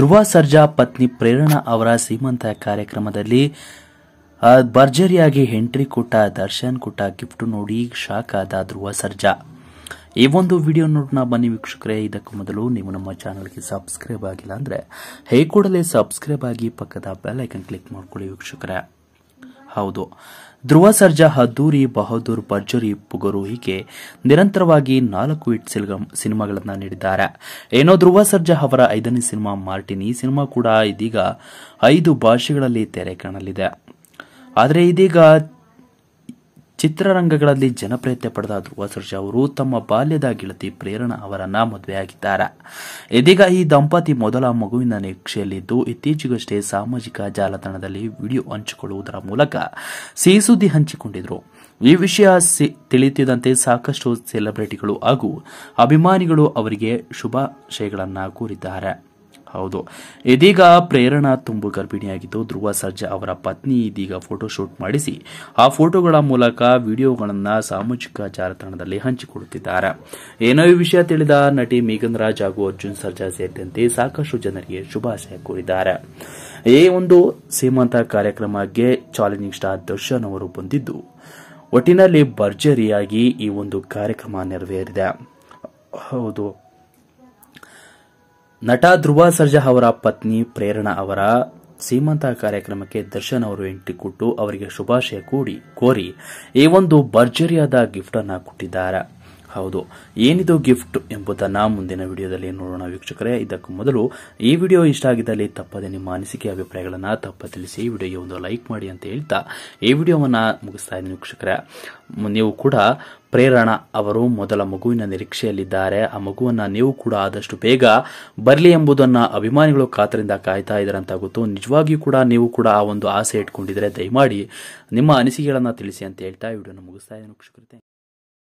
ಧ್ರುವ ಸರ್ಜಾ ಪತ್ನಿ ಪ್ರೇರಣಾ ಅವರ ಸೀಮಂತ ಕಾರ್ಯಕ್ರಮದಲ್ಲಿ ಭರ್ಜರಿಯಾಗಿ ಎಂಟ್ರಿ ಕೊಟ್ಟ ದರ್ಶನ್ ಕೊಟ್ಟ ಗಿಫ್ಟ್ ನೋಡಿ ಶಾಕ್ ಆದ ಧ್ರುವ ಸರ್ಜಾ ಈ ಒಂದು ವಿಡಿಯೋ ನೋಡೋಣ ಬನ್ನಿ ವೀಕ್ಷಕರೇ ಇದಕ್ಕೂ ಮೊದಲು ನೀವು ನಮ್ಮ ಚಾನಲ್ಗೆ ಸಬ್ಸ್ಕ್ರೈಬ್ ಆಗಿಲ್ಲ ಅಂದರೆ ಹೇ ಕೂಡಲೇ ಸಬ್ಸ್ಕ್ರೈಬ್ ಆಗಿ ಪಕ್ಕದ ಬೆಲ್ ಐಕನ್ ಕ್ಲಿಕ್ ಮಾಡ್ಕೊಳ್ಳಿ ವೀಕ್ಷಕರೇ ಹೌದು ಧ್ರುವ ಸರ್ಜಾ ಹದ್ದೂರಿ ಬಹದ್ದೂರ್ ಭರ್ಜರಿ ಪುಗರು ಹೀಗೆ ನಿರಂತರವಾಗಿ ನಾಲ್ಕು ಹಿಟ್ ಸಿನಿಮಾಗಳನ್ನು ನೀಡಿದ್ದಾರೆ ಏನೋ ಧ್ರುವ ಸರ್ಜಾ ಅವರ ಐದನೇ ಸಿನಿಮಾ ಮಾರ್ಟಿನ್ ಈ ಸಿನಿಮಾ ಕೂಡ ಇದೀಗ ಐದು ಭಾಷೆಗಳಲ್ಲಿ ತೆರೆ ಕಾಣಲಿದೆ ಆದರೆ ಇದೀಗ ಚಿತ್ರರಂಗಗಳಲ್ಲಿ ಜನಪ್ರಿಯತೆ ಪಡೆದ ಧ್ರುವ ಸರ್ಜಾ ಅವರು ತಮ್ಮ ಬಾಲ್ಯದ ಗೆಳತಿ ಪ್ರೇರಣಾ ಅವರನ್ನ ಮದುವೆಯಾಗಿದ್ದಾರೆ ಇದೀಗ ಈ ದಂಪತಿ ಮೊದಲ ಮಗುವಿನ ನಿರೀಕ್ಷೆಯಲ್ಲಿದ್ದು ಇತ್ತೀಚೆಗಷ್ಟೇ ಸಾಮಾಜಿಕ ಜಾಲತಾಣದಲ್ಲಿ ವಿಡಿಯೋ ಹಂಚಿಕೊಳ್ಳುವುದರ ಮೂಲಕ ಸಿಹಿ ಸುದ್ದಿ ಹಂಚಿಕೊಂಡಿದ್ರು ಈ ವಿಷಯ ತಿಳಿಯುತ್ತಿದ್ದಂತೆ ಸಾಕಷ್ಟು ಸೆಲೆಬ್ರಿಟಿಗಳು ಹಾಗೂ ಅಭಿಮಾನಿಗಳು ಅವರಿಗೆ ಶುಭಾಶಯಗಳನ್ನು ಕೋರಿದ್ದಾರೆ ಹೌದು ಇದೀಗ ಪ್ರೇರಣಾ ತುಂಬು ಗರ್ಭಿಣಿಯಾಗಿದ್ದು ಧ್ರುವ ಸರ್ಜಾ ಅವರ ಪತ್ನಿ ಇದೀಗ ಫೋಟೋ ಶೂಟ್ ಮಾಡಿಸಿ ಆ ಫೋಟೋಗಳ ಮೂಲಕ ವಿಡಿಯೋಗಳನ್ನು ಸಾಮಾಜಿಕ ಜಾಲತಾಣದಲ್ಲಿ ಹಂಚಿಕೊಡುತ್ತಿದ್ದಾರೆ ಏನೋ ಈ ವಿಷಯ ತಿಳಿದ ನಟಿ ಮೇಘನ್ ರಾಜ್ ಹಾಗೂ ಅರ್ಜುನ್ ಸರ್ಜಾ ಸೇರಿದಂತೆ ಸಾಕಷ್ಟು ಜನರಿಗೆ ಶುಭಾಶಯ ಕೋರಿದ್ದಾರೆ ಈ ಒಂದು ಸೀಮಂತ ಕಾರ್ಯಕ್ರಮಕ್ಕೆ ಚಾಲೆಂಜಿಂಗ್ ಸ್ಟಾರ್ ದರ್ಶನ್ ಅವರು ಬಂದಿದ್ದು ಒಟ್ಟಿನಲ್ಲಿ ಭರ್ಜರಿಯಾಗಿ ಈ ಒಂದು ಕಾರ್ಯಕ್ರಮ ನೆರವೇರಿದೆ ಹೌದು ನಟ ಧ್ರುವ ಸರ್ಜಾ ಅವರ ಪತ್ನಿ ಪ್ರೇರಣಾ ಅವರ ಸೀಮಂತ ಕಾರ್ಯಕ್ರಮಕ್ಕೆ ದರ್ಶನ್ ಅವರು ಎಂಟ್ರಿ ಕೊಟ್ಟು ಅವರಿಗೆ ಶುಭಾಶಯ ಕೂಡಿ ಕೋರಿ ಈ ಒಂದು ಭರ್ಜರಿಯಾದ ಗಿಫ್ಟ್ ಕೊಟ್ಟಿದ್ದಾರೆ ಹೌದು ಏನಿದು ಗಿಫ್ಟ್ ಎಂಬುದನ್ನು ಮುಂದಿನ ವಿಡಿಯೋದಲ್ಲಿ ನೋಡೋಣ ವೀಕ್ಷಕರೇ ಇದಕ್ಕೂ ಮೊದಲು ಈ ವಿಡಿಯೋ ಇಷ್ಟ ಆಗಿದ್ದಲ್ಲಿ ತಪ್ಪದೆ ನಿಮ್ಮ ಅನಿಸಿಕೆ ಅಭಿಪ್ರಾಯಗಳನ್ನು ತಪ್ಪ ತಿಳಿಸಿ ಈ ವಿಡಿಯೋಗೆ ಒಂದು ಲೈಕ್ ಮಾಡಿ ಅಂತ ಹೇಳ್ತಾ ಈ ವಿಡಿಯೋವನ್ನು ಮುಗಿಸ್ತಾ ಇದ್ದೀನಿ ವೀಕ್ಷಕರೇ ನೀವು ಕೂಡ ಪ್ರೇರಣಾ ಅವರು ಮೊದಲ ಮಗುವಿನ ನಿರೀಕ್ಷೆಯಲ್ಲಿದ್ದಾರೆ ಆ ಮಗುವನ್ನು ನೀವು ಕೂಡ ಆದಷ್ಟು ಬೇಗ ಬರಲಿ ಎಂಬುದನ್ನು ಅಭಿಮಾನಿಗಳು ಖಾತರಿಂದ ಕಾಯ್ತಾ ಇದ್ದಾರಂತ ಗೊತ್ತು ನಿಜವಾಗಿಯೂ ಕೂಡ ನೀವು ಕೂಡ ಆ ಒಂದು ಆಸೆ ಇಟ್ಕೊಂಡಿದ್ರೆ ದಯಮಾಡಿ ನಿಮ್ಮ ಅನಿಸಿಕೆಗಳನ್ನು ತಿಳಿಸಿ ಅಂತ ಹೇಳ್ತಾ ವಿಡಿಯೋನ ಮುಗಿಸ್ತಾ ಇದ್ದೀನಿ ವೀಕ್ಷಕರೇ